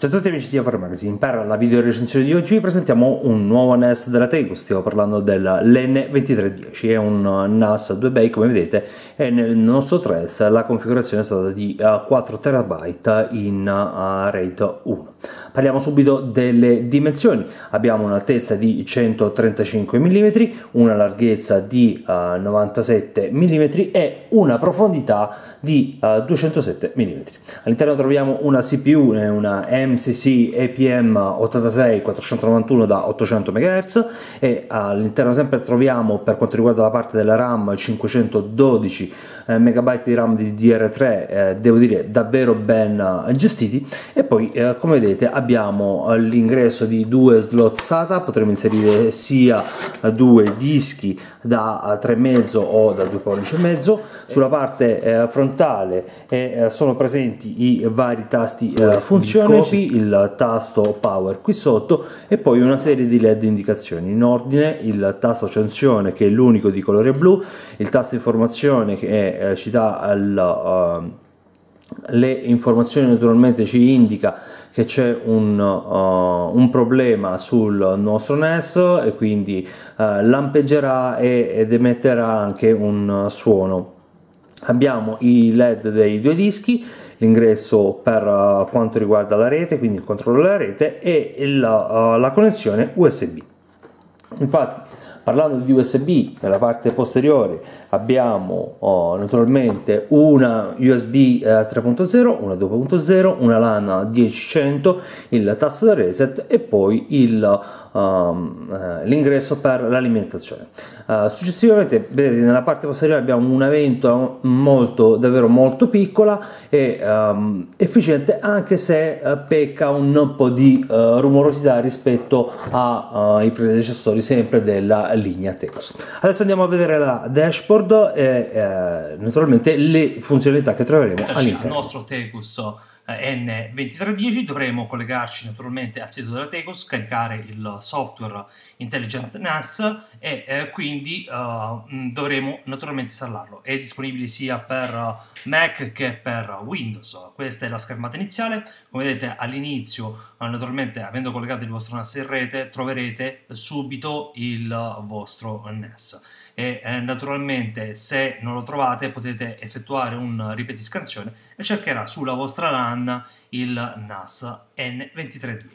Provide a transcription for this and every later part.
Ciao a tutti amici di Over Magazine, per la video recensione di oggi vi presentiamo un nuovo NAS della Teco, stiamo parlando dell'N2310, è un NAS 2 bay come vedete e nel nostro test la configurazione è stata di 4 eh, tb in eh, RAID 1. Parliamo subito delle dimensioni, abbiamo un'altezza di 135 mm, una larghezza di 97 eh, mm e una profondità di di uh, 207 mm. All'interno troviamo una CPU, una MCC APM 86491 da 800 MHz e all'interno sempre troviamo per quanto riguarda la parte della RAM 512 eh, MB di RAM di DR3, eh, devo dire davvero ben eh, gestiti e poi eh, come vedete abbiamo eh, l'ingresso di due slot SATA, potremmo inserire sia due dischi da 3,5 o da 2 pollici e mezzo, sulla parte eh, frontale frontale eh, sono presenti i vari tasti eh, funzione copy, il tasto power qui sotto e poi una serie di led indicazioni in ordine il tasto accensione che è l'unico di colore blu il tasto informazione che è, eh, ci dà al, uh, le informazioni naturalmente ci indica che c'è un, uh, un, problema sul nostro NES e quindi uh, lampeggerà e, ed emetterà anche un suono abbiamo i led dei due dischi l'ingresso per eh, quanto riguarda la rete quindi il controllo della rete e il, eh, la connessione usb infatti Parlando di USB, nella parte posteriore abbiamo oh, naturalmente una USB 3.0, eh, una 2.0, una LAN 1100 il tasto da reset e poi ehm, eh, l'ingresso um, per l'alimentazione. Uh, successivamente vedete nella parte posteriore abbiamo una ventola molto davvero molto piccola e um, efficiente anche se uh, pecca un po' di uh, rumorosità rispetto ai predecessori sempre della linea Tecos. Adesso andiamo a vedere la dashboard e eh, naturalmente le funzionalità che troveremo Eccoci all'interno. Il nostro Tecus eh, N2310 dovremo collegarci naturalmente al sito della Teco, scaricare il software Intelligent NAS e eh, quindi uh, dovremo naturalmente installarlo. È disponibile sia per Mac che per Windows. Questa è la schermata iniziale. Come vedete all'inizio, eh, naturalmente avendo collegato il vostro NAS in rete, troverete subito il vostro NAS e eh, naturalmente se non lo trovate potete effettuare un ripetiscansione e cercherà sulla vostra LAN il NAS N2310.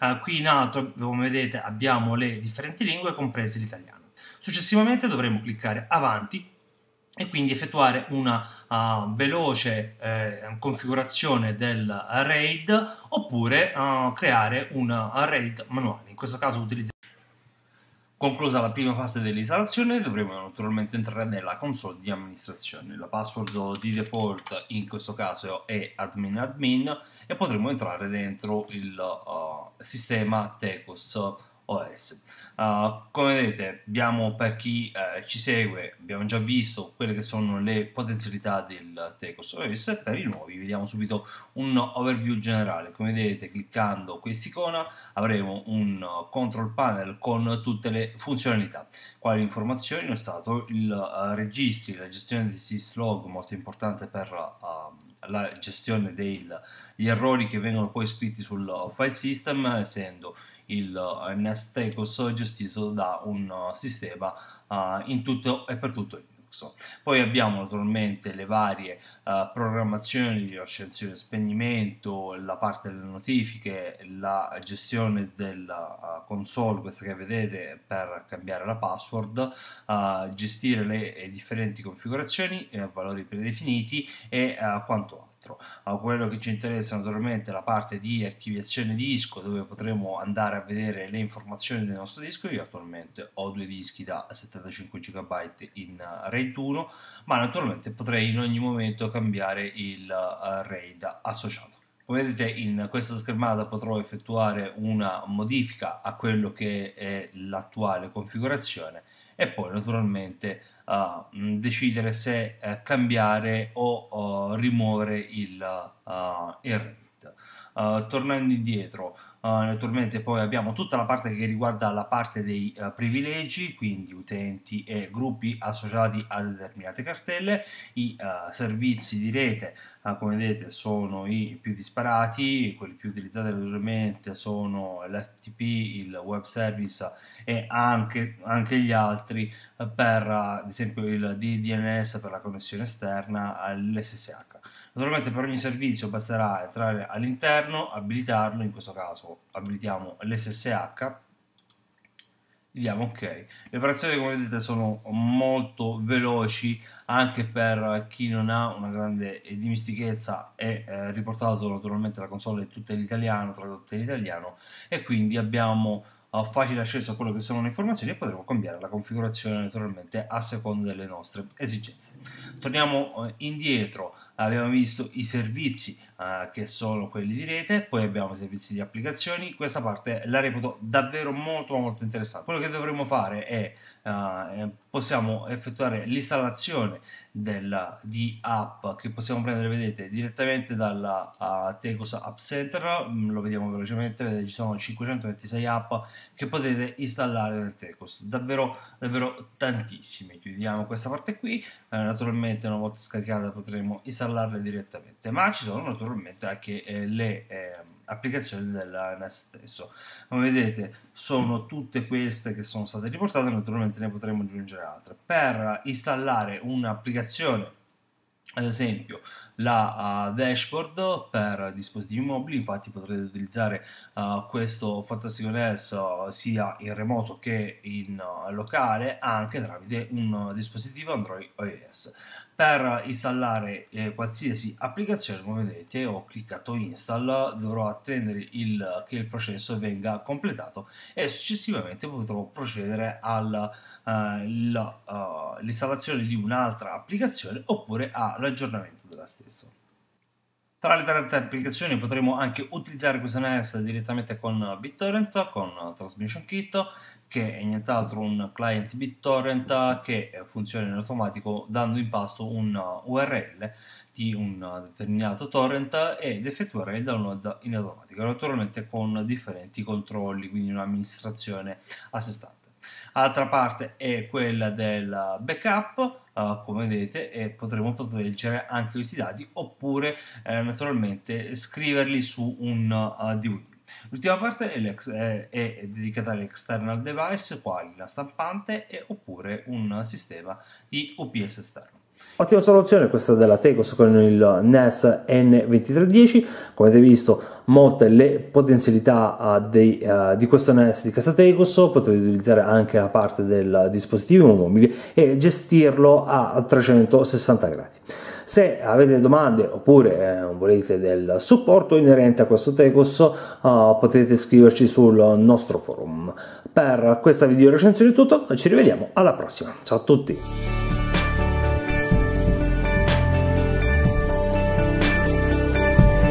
Eh, qui in alto come vedete abbiamo le differenti lingue comprese l'italiano. Successivamente dovremo cliccare avanti e quindi effettuare una uh, veloce eh, configurazione del RAID oppure uh, creare un RAID manuale. In questo caso utilizziamo Conclusa la prima fase dell'installazione dovremo naturalmente entrare nella console di amministrazione. La password di default in questo caso è admin admin e potremo entrare dentro il uh, sistema TECOS OS. Uh, ah, come vedete abbiamo per chi eh, ci segue abbiamo già visto quelle che sono le potenzialità del Tecos OS per i nuovi vediamo subito un overview generale come vedete cliccando quest'icona avremo un control panel con tutte le funzionalità quali informazioni lo stato, il uh, registri, la gestione di syslog molto importante per uh, la gestione degli errori che vengono poi scritti sul file system, essendo il NSTecos gestito da un uh, sistema uh, in tutto e per tutto il corso. Poi abbiamo naturalmente le varie uh, programmazioni di accensione e spegnimento, la parte delle notifiche, la gestione della uh, eh, console, questa che vedete per cambiare la password, uh, gestire le differenti configurazioni, valori predefiniti e quanto altro altro, ma quello che ci interessa naturalmente è la parte di archiviazione disco dove potremo andare a vedere le informazioni del nostro disco. Io attualmente ho due dischi da 75 GB in eh, RAID 1, ma naturalmente potrei in ogni momento cambiare il eh, RAID associato. Come vedete in questa schermata potrò effettuare una modifica a quello che è l'attuale configurazione e poi naturalmente uh, decidere se uh, cambiare o uh, rimuovere il, il eh, eh, tornando indietro, uh, eh, naturalmente poi abbiamo tutta la parte che riguarda la parte dei uh, privilegi, quindi utenti e gruppi associati a determinate cartelle, i servizi di rete come vedete sono i più disparati, quelli più utilizzati naturalmente sono l'FTP, il web service e anche, anche gli altri per ad esempio il DDNS per la connessione esterna, l'SSH. Naturalmente per ogni servizio basterà entrare all'interno, abilitarlo, in questo caso abilitiamo l'SSH, gli diamo ok. Le operazioni come vedete sono molto veloci anche per chi non ha una grande dimistichezza è eh, riportato naturalmente la console è tutta in italiano, tradotta in italiano e quindi abbiamo eh, facile accesso a quello che sono le informazioni e potremo cambiare la configurazione naturalmente a seconda delle nostre esigenze. Torniamo eh, indietro abbiamo visto i servizi eh, che sono quelli di rete, poi abbiamo i servizi di applicazioni, questa parte la reputo davvero molto molto interessante. Quello che dovremmo fare è eh, eh, possiamo effettuare l'installazione della, di app che possiamo prendere, vedete, direttamente dalla uh, Tecos App Center, mm, lo vediamo velocemente, vedete, ci sono 526 app che potete installare nel Tecos, davvero, davvero tantissime. Chiudiamo questa parte qui, eh, naturalmente una volta scaricata potremo installare installarle direttamente, ma ci sono naturalmente anche eh, le eh, applicazioni del NAS stesso. Come vedete, sono tutte queste che sono state riportate, naturalmente ne potremo aggiungere altre. Per installare un'applicazione, ad esempio, la uh, dashboard per dispositivi mobili, infatti potrete utilizzare uh, questo Fantastic OS sia in remoto che in uh, locale anche tramite un dispositivo Android OS. Per installare eh, qualsiasi applicazione, come vedete, ho cliccato install, dovrò attendere il, che il processo venga completato e successivamente potrò procedere all'installazione eh, uh, uh, di un'altra applicazione oppure all'aggiornamento la stessa. Tra le tante applicazioni potremo anche utilizzare questo NS direttamente con BitTorrent, con Transmission Kit, che è nient'altro un client BitTorrent che funziona in automatico dando in pasto un URL di un determinato torrent ed effettuare il download in automatico, naturalmente con differenti controlli, quindi un'amministrazione a sé stante. Altra parte è quella del backup, Uh, come vedete e potremo proteggere anche questi dati oppure eh, naturalmente scriverli su un uh, eh, DVD. L'ultima parte è, è, è dedicata all'external device, quali la stampante e oppure un sistema di UPS esterno. Ottima soluzione questa della Tecos con il NES N2310, come avete visto molte le potenzialità uh, dei, uh, di questo NES di questa Tecos, potete utilizzare anche la parte del dispositivo mobile e gestirlo a 360 gradi. Se avete domande oppure eh, volete del supporto inerente a questo Tecos uh, potete scriverci sul nostro forum. Per questa video recensione è tutto, ci rivediamo alla prossima, ciao a tutti!